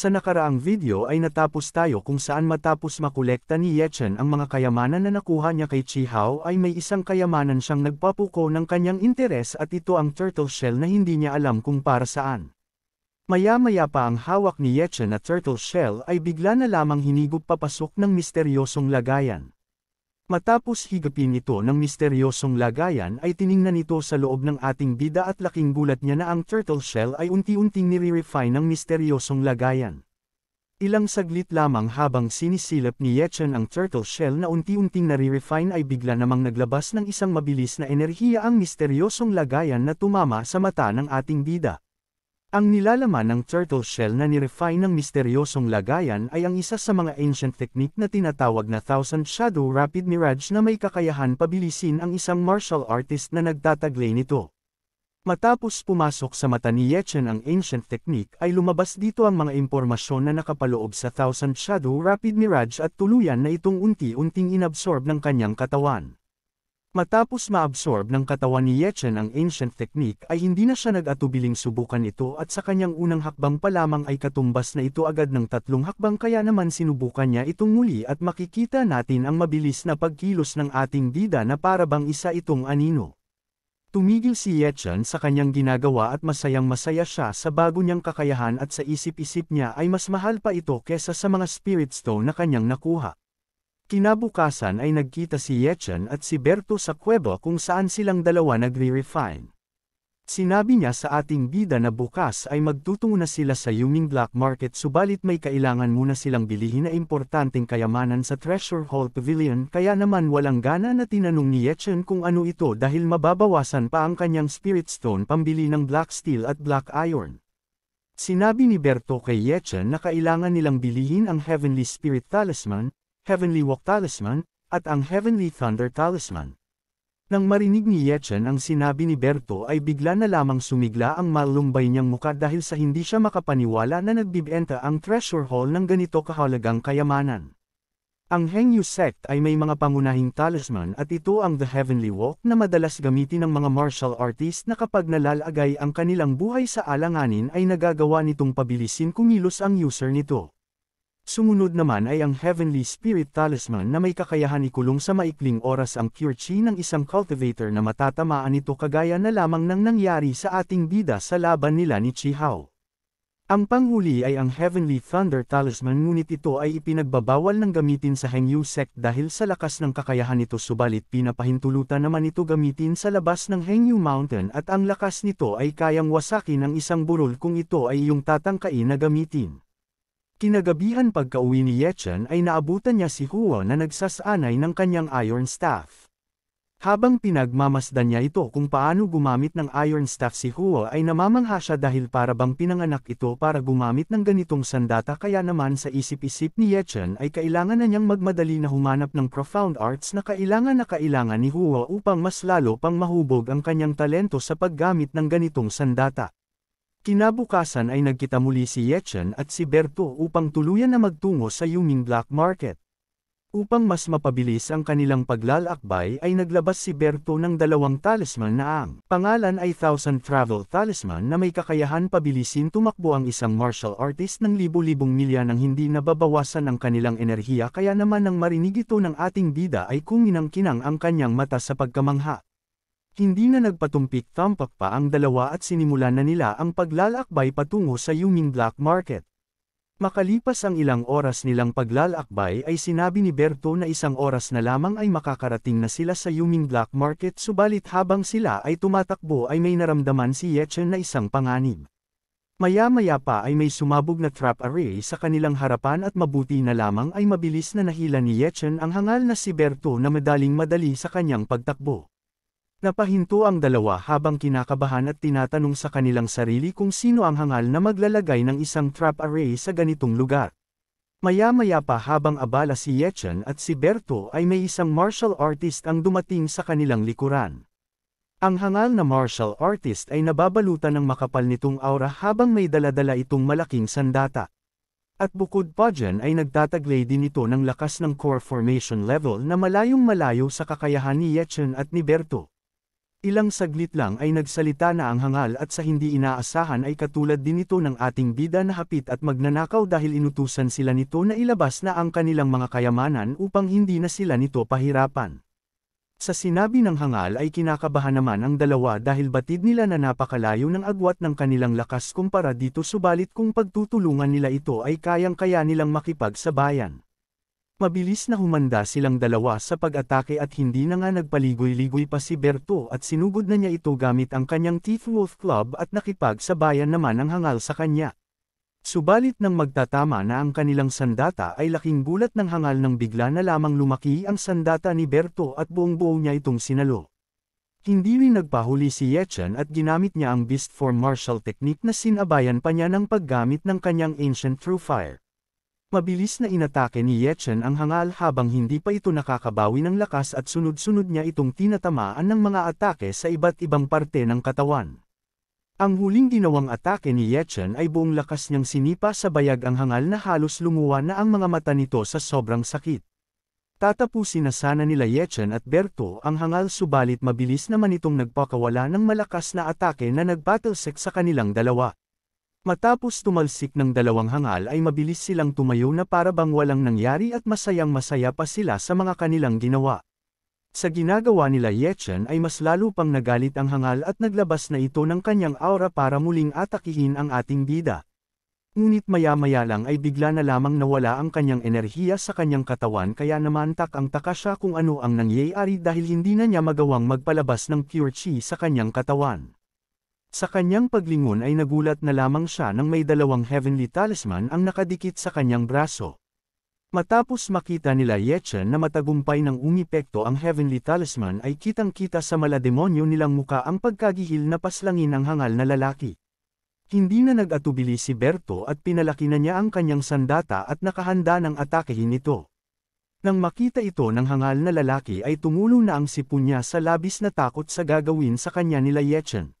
Sa nakaraang video ay natapos tayo kung saan matapos makolekta ni Yechen ang mga kayamanan na nakuha niya kay Chihao ay may isang kayamanan siyang nagpapuko ng kanyang interes at ito ang turtle shell na hindi niya alam kung para saan. Maya-maya pa ang hawak ni Yechen at turtle shell ay bigla na lamang hinigop papasok ng misteryosong lagayan. Matapos higapin ito ng misteryosong lagayan ay tiningnan ito sa loob ng ating bida at laking gulat niya na ang turtle shell ay unti-unting nire-refine ng misteryosong lagayan. Ilang saglit lamang habang sinisilap ni Yechen ang turtle shell na unti-unting nare-refine ay bigla namang naglabas ng isang mabilis na enerhiya ang misteryosong lagayan na tumama sa mata ng ating bida. Ang nilalaman ng turtle shell na nirefine ng misteryosong lagayan ay ang isa sa mga ancient technique na tinatawag na Thousand Shadow Rapid Mirage na may kakayahan pabilisin ang isang martial artist na nagtataglay nito. Matapos pumasok sa mata ni Yechen ang ancient technique ay lumabas dito ang mga impormasyon na nakapaloob sa Thousand Shadow Rapid Mirage at tuluyan na itong unti-unting inabsorb ng kanyang katawan. Matapos maabsorb ng katawan ni Yechen ang ancient technique ay hindi na siya nag-atubiling subukan ito at sa kanyang unang hakbang pa lamang ay katumbas na ito agad ng tatlong hakbang kaya naman sinubukan niya itong muli at makikita natin ang mabilis na pagkilos ng ating bida na parabang isa itong anino. Tumigil si Yechen sa kanyang ginagawa at masayang masaya siya sa bago niyang kakayahan at sa isip-isip niya ay mas mahal pa ito kesa sa mga spirit stone na kanyang nakuha. Kinabukasan ay nagkita si Yechen at si Berto sa kuweba kung saan silang dalawa nagre-refine. Sinabi niya sa ating bida na bukas ay magtutungo na sila sa Yuming Black Market subalit may kailangan muna silang bilihin na importanteng kayamanan sa Treasure Hall Pavilion kaya naman walang gana na tinanong ni Yechen kung ano ito dahil mababawasan pa ang kanyang Spirit Stone pambili ng Black Steel at Black Iron. Sinabi ni Berto kay Yechen na kailangan nilang bilihin ang Heavenly Spirit Talisman, Heavenly Walk Talisman, at ang Heavenly Thunder Talisman. Nang marinig ni Yechen ang sinabi ni Berto ay bigla na lamang sumigla ang malumbay niyang muka dahil sa hindi siya makapaniwala na nagbibenta ang treasure hall ng ganito kahalagang kayamanan. Ang Hengyu sect ay may mga pangunahing talisman at ito ang The Heavenly Walk na madalas gamitin ng mga martial artist na kapag nalalagay ang kanilang buhay sa alanganin ay nagagawa nitong pabilisin kumilos ang user nito. Sumunod naman ay ang Heavenly Spirit Talisman na may kakayahan ikulong sa maikling oras ang pure chi ng isang cultivator na matatamaan ito kagaya na lamang nang nangyari sa ating bida sa laban nila ni Chihao. Ang panghuli ay ang Heavenly Thunder Talisman ngunit ito ay ipinagbabawal ng gamitin sa Hengyu sect dahil sa lakas ng kakayahan nito subalit pinapahintulutan naman ito gamitin sa labas ng Hengyu Mountain at ang lakas nito ay kayang wasakin ng isang burol kung ito ay iyong tatangkain na gamitin. Kinagabihan pagkauwi ni Yechen ay naabutan niya si Huo na nagsasanay ng kanyang iron staff. Habang pinagmamasdan niya ito kung paano gumamit ng iron staff si Huo ay namamangha siya dahil para bang pinanganak ito para gumamit ng ganitong sandata kaya naman sa isip-isip ni Yechen ay kailangan na niyang magmadali na humanap ng profound arts na kailangan na kailangan ni Huo upang mas lalo pang mahubog ang kanyang talento sa paggamit ng ganitong sandata. Kinabukasan ay nagkita muli si Yechen at si Berto upang tuluyan na magtungo sa Yuming Black Market. Upang mas mapabilis ang kanilang paglalakbay ay naglabas si Berto ng dalawang talisman na ang pangalan ay Thousand Travel Talisman na may kakayahan pabilisin tumakbo ang isang martial artist ng libu-libong milya nang hindi nababawasan ang kanilang enerhiya kaya naman nang marinig ito ng ating bida ay kuminang-kinang ang kanyang mata sa pagkamangha. Hindi na nagpatumpik-tampak pa ang dalawa at sinimulan na nila ang paglalakbay patungo sa Yuming Black Market. Makalipas ang ilang oras nilang paglalakbay ay sinabi ni Berto na isang oras na lamang ay makakarating na sila sa Yuming Black Market subalit habang sila ay tumatakbo ay may naramdaman si Yechen na isang panganib. Maya-maya pa ay may sumabog na trap array sa kanilang harapan at mabuti na lamang ay mabilis na nahila ni Yechen ang hangal na si Berto na madaling madali sa kanyang pagtakbo. Napahinto ang dalawa habang kinakabahan at tinatanong sa kanilang sarili kung sino ang hangal na maglalagay ng isang trap array sa ganitong lugar. Maya-maya pa habang abala si Yechen at si Berto ay may isang martial artist ang dumating sa kanilang likuran. Ang hangal na martial artist ay nababalutan ng makapal nitong aura habang may daladala itong malaking sandata. At bukod pa dyan ay nagtataglay din ito ng lakas ng core formation level na malayong malayo sa kakayahan ni Yechen at ni Berto. Ilang saglit lang ay nagsalita na ang hangal at sa hindi inaasahan ay katulad din ito ng ating bida na hapit at magnanakaw dahil inutusan sila nito na ilabas na ang kanilang mga kayamanan upang hindi na sila nito pahirapan. Sa sinabi ng hangal ay kinakabahan naman ang dalawa dahil batid nila na napakalayo ng agwat ng kanilang lakas kumpara dito subalit kung pagtutulungan nila ito ay kayang-kaya nilang makipag sa bayan. Mabilis na humanda silang dalawa sa pag-atake at hindi na nga nagpaligoy-ligoy pa si Berto at sinugod na niya ito gamit ang kanyang Teeth Wolf Club at nakipag sa bayan naman ang hangal sa kanya. Subalit nang magtatama na ang kanilang sandata ay laking gulat ng hangal nang bigla na lamang lumaki ang sandata ni Berto at buong-buo niya itong sinalo. Hindi rin nagpahuli si Yechen at ginamit niya ang Beast Form Martial Technique na sinabayan pa niya ng paggamit ng kanyang Ancient True Fire. Mabilis na inatake ni Yechen ang hangal habang hindi pa ito nakakabawi ng lakas at sunod-sunod niya itong tinatamaan ng mga atake sa iba't ibang parte ng katawan. Ang huling ginawang atake ni Yechen ay buong lakas niyang sinipa sa bayag ang hangal na halos lumuwa na ang mga mata nito sa sobrang sakit. Tatapusin na sana nila Yechen at Berto ang hangal subalit mabilis naman itong nagpakawala ng malakas na atake na nagbattlesek sa kanilang dalawa. Matapos tumalsik ng dalawang hangal ay mabilis silang tumayo na para bang walang nangyari at masayang masaya pa sila sa mga kanilang ginawa. Sa ginagawa nila Yechen ay mas lalo pang nagalit ang hangal at naglabas na ito ng kanyang aura para muling atakihin ang ating bida. Ngunit maya-maya lang ay bigla na lamang nawala ang kanyang enerhiya sa kanyang katawan kaya naman tak ang taka siya kung ano ang nangyayari dahil hindi na niya magawang magpalabas ng pure chi sa kanyang katawan. Sa kanyang paglingon ay nagulat na lamang siya nang may dalawang heavenly talisman ang nakadikit sa kanyang braso. Matapos makita nila Yechen na matagumpay ng umipekto ang heavenly talisman ay kitang-kita sa malademonyo nilang muka ang pagkagihil na paslangin ng hangal na lalaki. Hindi na nag-atubili si Berto at pinalaki na niya ang kanyang sandata at nakahanda ng atakehin ito. Nang makita ito ng hangal na lalaki ay tumulo na ang sipunya sa labis na takot sa gagawin sa kanya nila Yechen.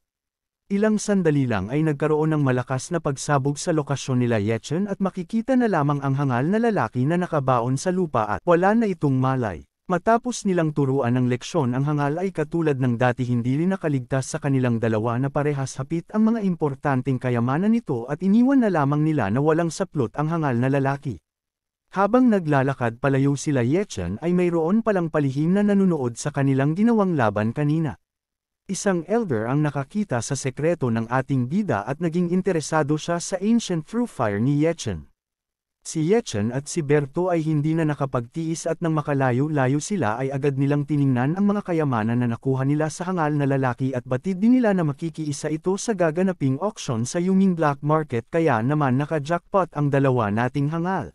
Ilang sandali lang ay nagkaroon ng malakas na pagsabog sa lokasyon nila Yechen at makikita na lamang ang hangal na lalaki na nakabaon sa lupa at wala na itong malay. Matapos nilang turuan ng leksyon ang hangal ay katulad ng dati hindi rin nakaligtas sa kanilang dalawa na parehas hapit ang mga importanteng kayamanan nito at iniwan na lamang nila na walang saplot ang hangal na lalaki. Habang naglalakad palayo sila Yechen ay mayroon palang palihim na nanunood sa kanilang ginawang laban kanina isang elder ang nakakita sa sekreto ng ating bida at naging interesado siya sa ancient through fire ni Yechen. Si Yechen at si Berto ay hindi na nakapagtiis at nang makalayo-layo sila ay agad nilang tiningnan ang mga kayamanan na nakuha nila sa hangal na lalaki at batid din nila na makikiisa ito sa gaganaping auction sa Yuming Black Market kaya naman naka-jackpot ang dalawa nating hangal.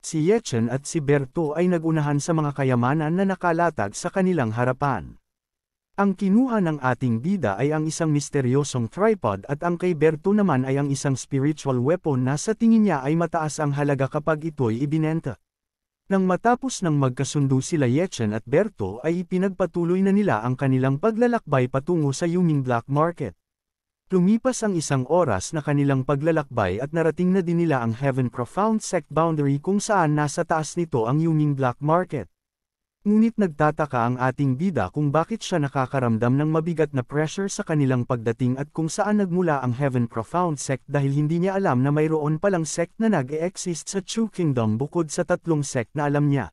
Si Yechen at si Berto ay nagunahan sa mga kayamanan na nakalatag sa kanilang harapan. Ang kinuha ng ating bida ay ang isang misteryosong tripod at ang kay Berto naman ay ang isang spiritual weapon na sa tingin niya ay mataas ang halaga kapag ito'y ibinenta. Nang matapos ng magkasundo sila Yechen at Berto ay ipinagpatuloy na nila ang kanilang paglalakbay patungo sa Yuming Black Market. Lumipas ang isang oras na kanilang paglalakbay at narating na din nila ang Heaven Profound Sect Boundary kung saan nasa taas nito ang Yuming Black Market. Ngunit nagtataka ang ating bida kung bakit siya nakakaramdam ng mabigat na pressure sa kanilang pagdating at kung saan nagmula ang Heaven Profound sect dahil hindi niya alam na mayroon palang sect na nag-e-exist sa Chu Kingdom bukod sa tatlong sect na alam niya.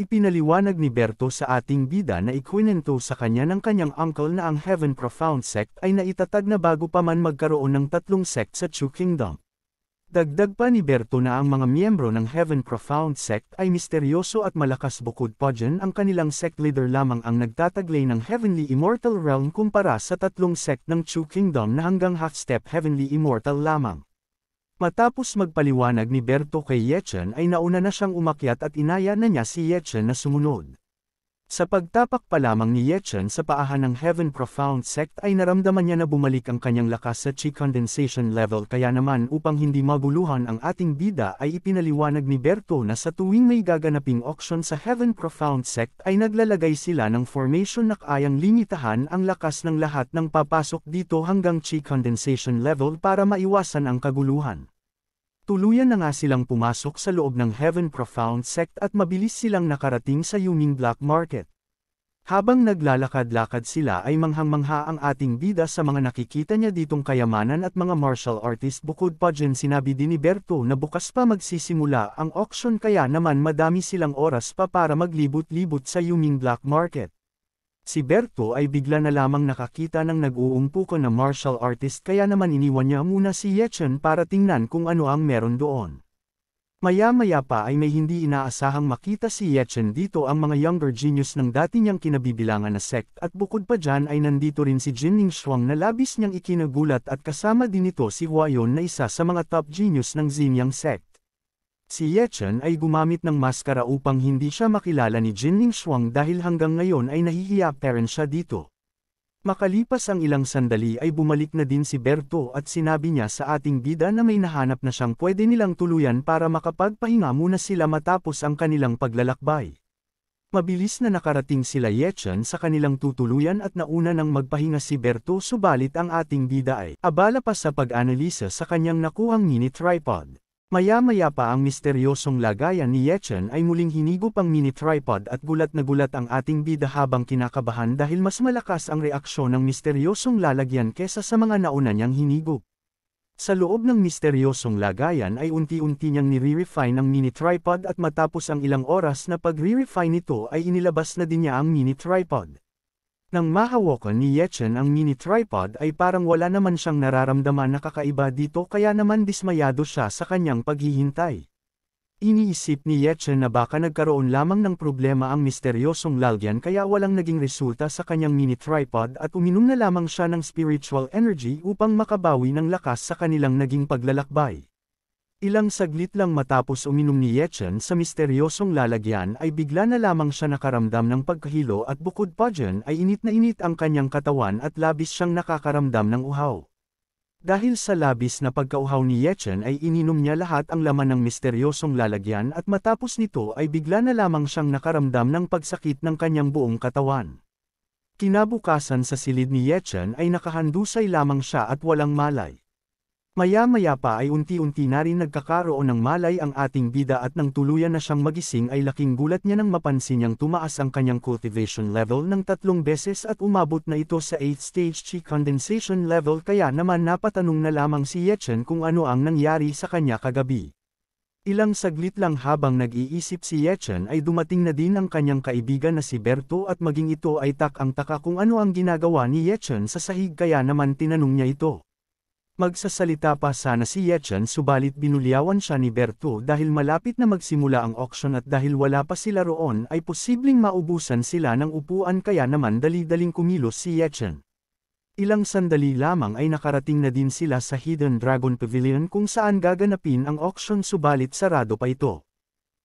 Ipinaliwanag ni Berto sa ating bida na ikwinento sa kanya ng kanyang uncle na ang Heaven Profound Sect ay naitatag na bago pa man magkaroon ng tatlong sect sa Chu Kingdom. Dagdag pa ni Berto na ang mga miyembro ng Heaven Profound Sect ay misteryoso at malakas bukod pa dyan ang kanilang sect leader lamang ang nagtataglay ng Heavenly Immortal Realm kumpara sa tatlong sect ng Chu Kingdom na hanggang half-step Heavenly Immortal lamang. Matapos magpaliwanag ni Berto kay Yechen ay nauna na siyang umakyat at inaya na niya si Yechen na sumunod. Sa pagtapak pa lamang ni Yechen sa paahan ng Heaven Profound Sect ay naramdaman niya na bumalik ang kanyang lakas sa chi condensation level kaya naman upang hindi maguluhan ang ating bida ay ipinaliwanag ni Berto na sa tuwing may gaganaping auction sa Heaven Profound Sect ay naglalagay sila ng formation na kayang limitahan ang lakas ng lahat ng papasok dito hanggang chi condensation level para maiwasan ang kaguluhan. Tuluyan na nga silang pumasok sa loob ng Heaven Profound Sect at mabilis silang nakarating sa Yuming Black Market. Habang naglalakad-lakad sila ay manghang-mangha ang ating bida sa mga nakikita niya ditong kayamanan at mga martial artist bukod pa dyan sinabi din ni Berto na bukas pa magsisimula ang auction kaya naman madami silang oras pa para maglibot-libot sa Yuming Black Market. Si Berto ay bigla na lamang nakakita ng nag-uumpuko na martial artist kaya naman iniwan niya muna si Yechen para tingnan kung ano ang meron doon. Maya-maya pa ay may hindi inaasahang makita si Yechen dito ang mga younger genius ng dati niyang kinabibilangan na sect at bukod pa dyan ay nandito rin si Jinning Shuang na labis niyang ikinagulat at kasama din ito si Huayon na isa sa mga top genius ng Xinyang sect. Si Ye Chen ay gumamit ng maskara upang hindi siya makilala ni Jin Ning Shuang dahil hanggang ngayon ay nahihiya parent siya dito. Makalipas ang ilang sandali ay bumalik na din si Berto at sinabi niya sa ating bida na may nahanap na siyang pwede nilang tuluyan para makapagpahinga muna sila matapos ang kanilang paglalakbay. Mabilis na nakarating sila Ye Chen sa kanilang tutuluyan at nauna nang magpahinga si Berto subalit ang ating bida ay abala pa sa pag-analisa sa kanyang nakuhang mini tripod. Maya-maya pa ang misteryosong lagayan ni Yechen ay muling hinigop ang mini-tripod at gulat na gulat ang ating bida habang kinakabahan dahil mas malakas ang reaksyon ng misteryosong lalagyan kesa sa mga nauna niyang hinigop. Sa loob ng misteryosong lagayan ay unti-unti niyang nire-refine ang mini-tripod at matapos ang ilang oras na pag-refine nito ay inilabas na din niya ang mini-tripod. Nang mahawakan ni Yechen ang mini tripod ay parang wala naman siyang nararamdaman na kakaiba dito kaya naman dismayado siya sa kanyang paghihintay. Iniisip ni Yechen na baka nagkaroon lamang ng problema ang misteryosong lalgyan kaya walang naging resulta sa kanyang mini tripod at uminom na lamang siya ng spiritual energy upang makabawi ng lakas sa kanilang naging paglalakbay. Ilang saglit lang matapos uminom ni Yechen sa misteryosong lalagyan ay bigla na lamang siya nakaramdam ng pagkahilo at bukod pa dyan ay init na init ang kanyang katawan at labis siyang nakakaramdam ng uhaw. Dahil sa labis na pagkauhaw ni Yechen ay ininom niya lahat ang laman ng misteryosong lalagyan at matapos nito ay bigla na lamang siyang nakaramdam ng pagsakit ng kanyang buong katawan. Kinabukasan sa silid ni Yechen ay nakahandusay lamang siya at walang malay. Maya-maya pa ay unti-unti na rin nagkakaroon ng malay ang ating bida at nang tuluyan na siyang magising ay laking gulat niya nang mapansin niyang tumaas ang kanyang cultivation level ng tatlong beses at umabot na ito sa 8th stage chi condensation level kaya naman napatanong na lamang si Yechen kung ano ang nangyari sa kanya kagabi. Ilang saglit lang habang nag-iisip si Yechen ay dumating na din ang kanyang kaibigan na si Berto at maging ito ay tak ang taka kung ano ang ginagawa ni Yechen sa sahig kaya naman tinanong niya ito. Magsasalita pa sana si Yechan subalit binulyawan siya ni Berto dahil malapit na magsimula ang auction at dahil wala pa sila roon ay posibleng maubusan sila ng upuan kaya naman dali-daling kumilos si Yechan. Ilang sandali lamang ay nakarating na din sila sa Hidden Dragon Pavilion kung saan gaganapin ang auction subalit sarado pa ito.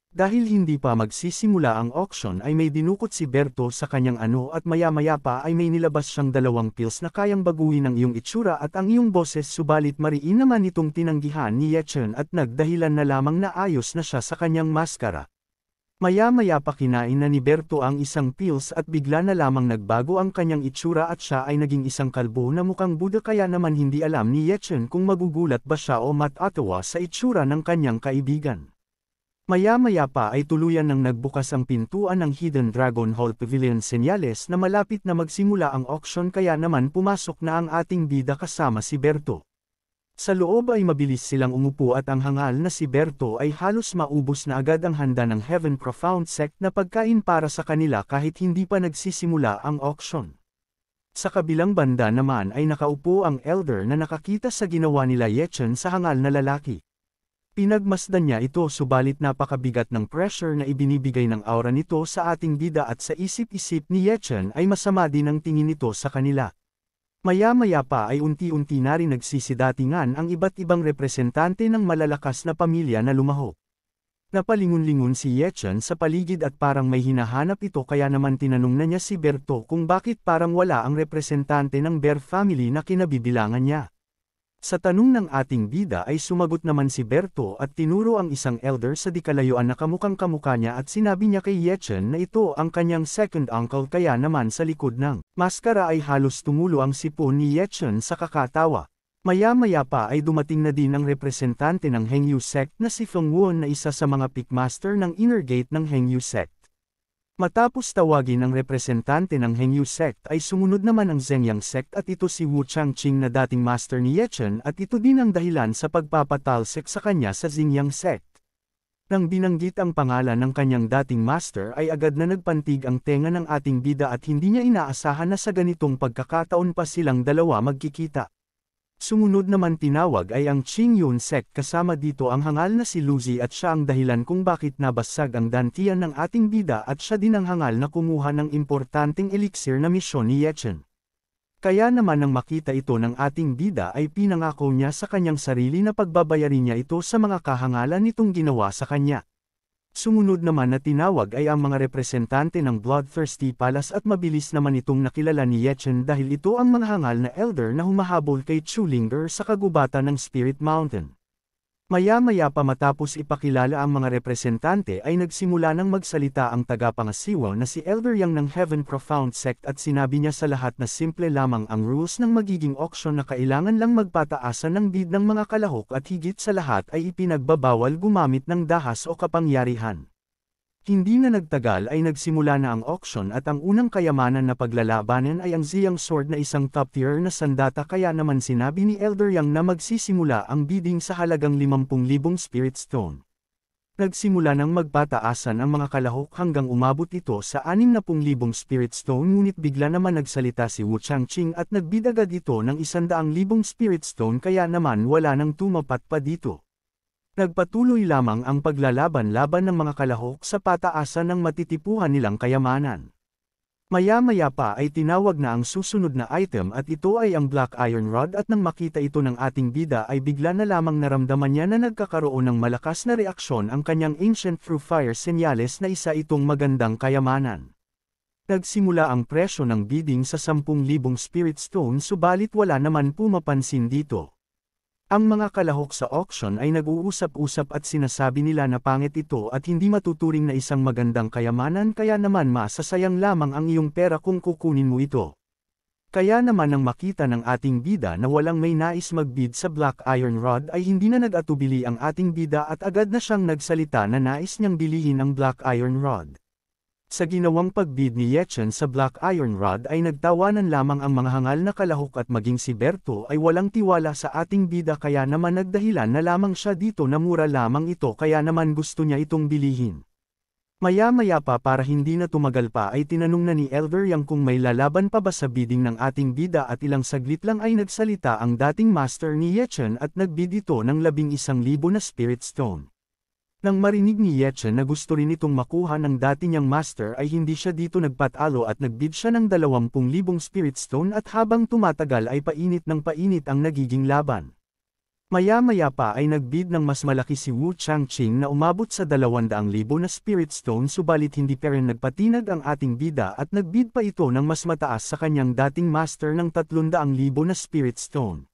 Dahil hindi pa magsisimula ang auction ay may dinukot si Berto sa kanyang ano at maya-maya pa ay may nilabas siyang dalawang pills na kayang baguhin ang iyong itsura at ang iyong boses subalit mariin naman itong tinanggihan ni Yechen at nagdahilan na lamang na ayos na siya sa kanyang maskara. Maya-maya pa kinain na ni Berto ang isang pills at bigla na lamang nagbago ang kanyang itsura at siya ay naging isang kalbo na mukhang Buddha kaya naman hindi alam ni Yechen kung magugulat ba siya o matatawa sa itsura ng kanyang kaibigan. Maya-maya pa ay tuluyan nang nagbukas ang pintuan ng Hidden Dragon Hall Pavilion senyales na malapit na magsimula ang auction kaya naman pumasok na ang ating bida kasama si Berto. Sa loob ay mabilis silang umupo at ang hangal na si Berto ay halos maubos na agad ang handa ng Heaven Profound Sect na pagkain para sa kanila kahit hindi pa nagsisimula ang auction. Sa kabilang banda naman ay nakaupo ang elder na nakakita sa ginawa nila Yechen sa hangal na lalaki. Pinagmasdan niya ito subalit napakabigat ng pressure na ibinibigay ng aura nito sa ating bida at sa isip-isip ni Yechen ay masama din ang tingin nito sa kanila. Maya-maya pa ay unti-unti na rin nagsisidatingan ang iba't ibang representante ng malalakas na pamilya na lumaho. Napalingon-lingon si Yechen sa paligid at parang may hinahanap ito kaya naman tinanong na niya si Berto kung bakit parang wala ang representante ng Ber family na kinabibilangan niya. Sa tanong ng ating bida ay sumagot naman si Berto at tinuro ang isang elder sa dikalayuan na kamukhang kamukha niya at sinabi niya kay Yechen na ito ang kanyang second uncle kaya naman sa likod ng maskara ay halos tumulo ang sipon ni Yechen sa kakatawa. Maya-maya pa ay dumating na din ang representante ng Hengyu sect na si Feng Won na isa sa mga pickmaster ng inner gate ng Hengyu sect. Matapos tawagin ng representante ng Hengyu sect ay sumunod naman ang Zhengyang sect at ito si Wu Changqing na dating master ni Yechen at ito din ang dahilan sa pagpapatalsik sa kanya sa Zhengyang sect. Nang binanggit ang pangalan ng kanyang dating master ay agad na nagpantig ang tenga ng ating bida at hindi niya inaasahan na sa ganitong pagkakataon pa silang dalawa magkikita. Sumunod naman tinawag ay ang Ching Yun Sek kasama dito ang hangal na si Luzi at siya ang dahilan kung bakit nabasag ang dantian ng ating bida at siya din ang hangal na kumuha ng importanteng elixir na misyon ni Yechen. Kaya naman nang makita ito ng ating bida ay pinangako niya sa kanyang sarili na pagbabayarin niya ito sa mga kahangalan nitong ginawa sa kanya. Sumunod naman na tinawag ay ang mga representante ng Bloodthirsty Palace at mabilis naman itong nakilala ni Yechen dahil ito ang manhangal na elder na humahabol kay Chulinger sa kagubatan ng Spirit Mountain. Maya-maya pa matapos ipakilala ang mga representante ay nagsimula ng magsalita ang tagapangasiwa na si Elder Yang ng Heaven Profound Sect at sinabi niya sa lahat na simple lamang ang rules ng magiging auction na kailangan lang magpataasan ng bid ng mga kalahok at higit sa lahat ay ipinagbabawal gumamit ng dahas o kapangyarihan. Hindi na nagtagal ay nagsimula na ang auction at ang unang kayamanan na paglalabanan ay ang Ziyang Sword na isang top tier na sandata kaya naman sinabi ni Elder Yang na magsisimula ang bidding sa halagang 50,000 Spirit Stone. Nagsimula nang magpataasan ang mga kalahok hanggang umabot ito sa 60,000 Spirit Stone ngunit bigla naman nagsalita si Wu Changqing at nagbidagad ito ng 100,000 Spirit Stone kaya naman wala nang tumapat pa dito. Nagpatuloy lamang ang paglalaban-laban ng mga kalahok sa pataasan ng matitipuhan nilang kayamanan. Maya-maya pa ay tinawag na ang susunod na item at ito ay ang Black Iron Rod at nang makita ito ng ating bida ay bigla na lamang naramdaman niya na nagkakaroon ng malakas na reaksyon ang kanyang Ancient Through Fire senyales na isa itong magandang kayamanan. Nagsimula ang presyo ng bidding sa 10,000 Spirit Stone subalit wala naman pumapansin dito. Ang mga kalahok sa auction ay nag-uusap-usap at sinasabi nila na pangit ito at hindi matuturing na isang magandang kayamanan kaya naman masasayang lamang ang iyong pera kung kukunin mo ito. Kaya naman nang makita ng ating bida na walang may nais magbid sa Black Iron Rod ay hindi na nag-atubili ang ating bida at agad na siyang nagsalita na nais niyang bilihin ang Black Iron Rod. Sa ginawang pagbid ni Yechen sa Black Iron Rod ay nagtawanan lamang ang mga hangal na kalahok at maging si Berto ay walang tiwala sa ating bida kaya naman nagdahilan na lamang siya dito na mura lamang ito kaya naman gusto niya itong bilihin. Maya-maya pa para hindi na tumagal pa ay tinanong na ni Elver Yang kung may lalaban pa ba sa bidding ng ating bida at ilang saglit lang ay nagsalita ang dating master ni Yechen at nagbid ito ng labing isang libo na spirit stone. Nang marinig ni Yeche na gusto rin itong makuha ng dati niyang master ay hindi siya dito nagpatalo at nagbid siya ng 20,000 spirit stone at habang tumatagal ay painit ng painit ang nagiging laban. Maya-maya pa ay nagbid ng mas malaki si Wu Changqing na umabot sa 200,000 na Spirit Stone subalit hindi pa rin nagpatinag ang ating bida at nagbid pa ito ng mas mataas sa kanyang dating master ng 300,000 na Spirit Stone.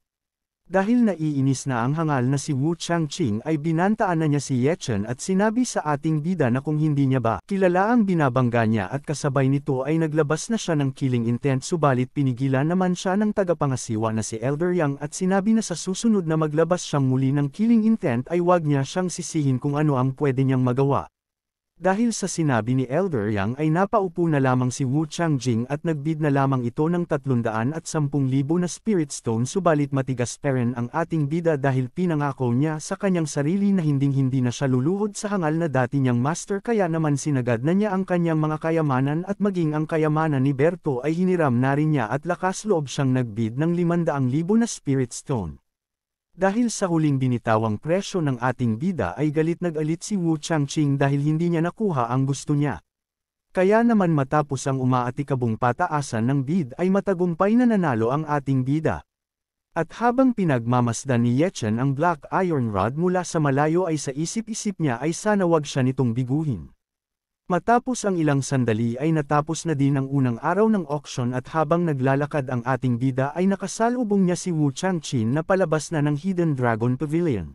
Dahil naiinis na ang hangal na si Wu Changqing ay binantaan na niya si Ye Chen at sinabi sa ating bida na kung hindi niya ba, kilala ang binabangga niya at kasabay nito ay naglabas na siya ng killing intent subalit pinigilan naman siya ng tagapangasiwa na si Elder Yang at sinabi na sa susunod na maglabas siyang muli ng killing intent ay wag niya siyang sisihin kung ano ang pwede niyang magawa. Dahil sa sinabi ni Elder Yang ay napaupo na lamang si Wu Changjing at nagbid na lamang ito ng 310,000 na Spirit Stone subalit matigas peren ang ating bida dahil pinangako niya sa kanyang sarili na hinding-hindi na siya luluhod sa hangal na dati niyang master kaya naman sinagad na niya ang kanyang mga kayamanan at maging ang kayamanan ni Berto ay hiniram na rin niya at lakas loob siyang nagbid ng 500,000 na Spirit Stone. Dahil sa huling binitawang presyo ng ating bida ay galit nagalit si Wu Changqing dahil hindi niya nakuha ang gusto niya. Kaya naman matapos ang umaatikabong pataasan ng bid ay matagumpay na nanalo ang ating bida. At habang pinagmamasdan ni Yechen ang Black Iron Rod mula sa malayo ay sa isip-isip niya ay sana wag siya nitong biguhin. Matapos ang ilang sandali ay natapos na din ang unang araw ng auction at habang naglalakad ang ating bida ay nakasalubong niya si Wu Changqin na palabas na ng Hidden Dragon Pavilion.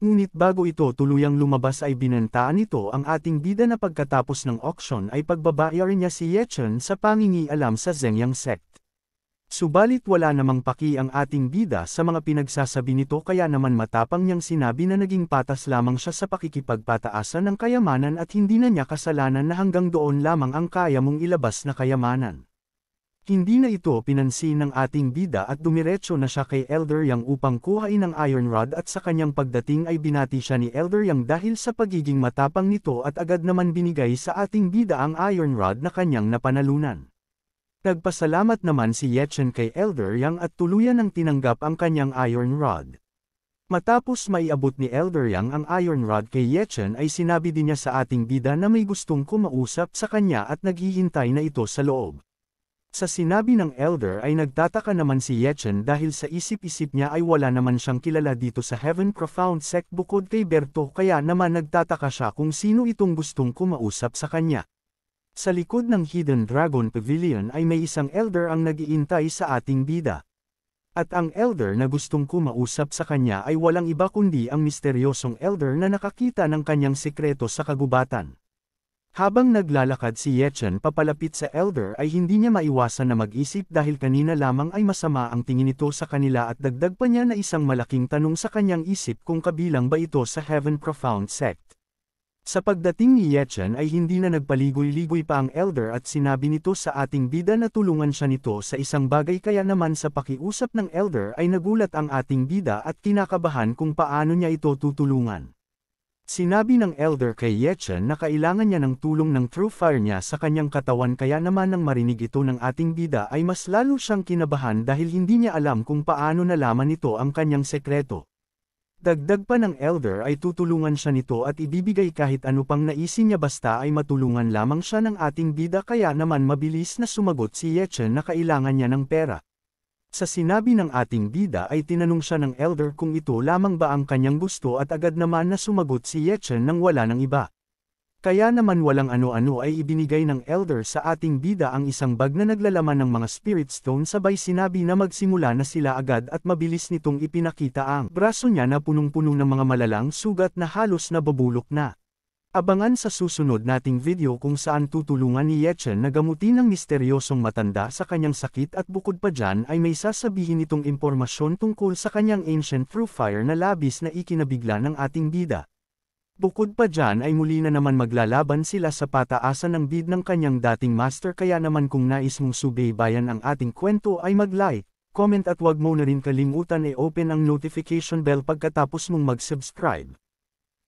Ngunit bago ito tuluyang lumabas ay binantaan nito ang ating bida na pagkatapos ng auction ay pagbabayar niya si Ye Chen sa pangingialam sa Zhengyang sect. Subalit wala namang paki ang ating bida sa mga pinagsasabi nito kaya naman matapang niyang sinabi na naging patas lamang siya sa pakikipagpataasan ng kayamanan at hindi na niya kasalanan na hanggang doon lamang ang kaya mong ilabas na kayamanan. Hindi na ito pinansin ng ating bida at dumiretso na siya kay Elder Yang upang kuhain ang iron rod at sa kanyang pagdating ay binati siya ni Elder Yang dahil sa pagiging matapang nito at agad naman binigay sa ating bida ang iron rod na kanyang napanalunan. Nagpasalamat naman si Yetchen kay Elder Yang at tuluyan ang tinanggap ang kanyang iron rod. Matapos maiabot ni Elder Yang ang iron rod kay Yetchen ay sinabi din niya sa ating bida na may gustong kumausap sa kanya at naghihintay na ito sa loob. Sa sinabi ng Elder ay nagtataka naman si Yetchen dahil sa isip-isip niya ay wala naman siyang kilala dito sa Heaven Profound Sect bukod kay Berto kaya naman nagtataka siya kung sino itong gustong kumausap sa kanya. Sa likod ng Hidden Dragon Pavilion ay may isang elder ang nagiintay sa ating bida. At ang elder na gustong kumausap sa kanya ay walang iba kundi ang misteryosong elder na nakakita ng kanyang sekreto sa kagubatan. Habang naglalakad si Yechen papalapit sa elder ay hindi niya maiwasan na mag-isip dahil kanina lamang ay masama ang tingin ito sa kanila at dagdag pa niya na isang malaking tanong sa kanyang isip kung kabilang ba ito sa Heaven Profound Sect. Sa pagdating ni Yechen ay hindi na nagpaligoy-ligoy pa ang elder at sinabi nito sa ating bida na tulungan siya nito sa isang bagay kaya naman sa pakiusap ng elder ay nagulat ang ating bida at kinakabahan kung paano niya ito tutulungan. Sinabi ng elder kay Yechen na kailangan niya ng tulong ng true fire niya sa kanyang katawan kaya naman nang marinig ito ng ating bida ay mas lalo siyang kinabahan dahil hindi niya alam kung paano nalaman ito ang kanyang sekreto. Dagdag pa ng elder ay tutulungan siya nito at ibibigay kahit ano pang naisin niya basta ay matulungan lamang siya ng ating bida kaya naman mabilis na sumagot si Yechen na kailangan niya ng pera. Sa sinabi ng ating bida ay tinanong siya ng elder kung ito lamang ba ang kanyang gusto at agad naman na sumagot si Yechen nang wala ng iba. Kaya naman walang ano-ano ay ibinigay ng elder sa ating bida ang isang bag na naglalaman ng mga spirit stone sabay sinabi na magsimula na sila agad at mabilis nitong ipinakita ang braso niya na punong-puno ng mga malalang sugat na halos na nababulok na. Abangan sa susunod nating video kung saan tutulungan ni Yechen na gamutin ang misteryosong matanda sa kanyang sakit at bukod pa dyan ay may sasabihin itong impormasyon tungkol sa kanyang ancient through fire na labis na ikinabigla ng ating bida. Bukod pa dyan ay muli na naman maglalaban sila sa pataasan ng bid ng kanyang dating master kaya naman kung nais mong subaybayan ang ating kwento ay mag-like, comment at wag mo na rin kalimutan i-open ang notification bell pagkatapos mong mag-subscribe.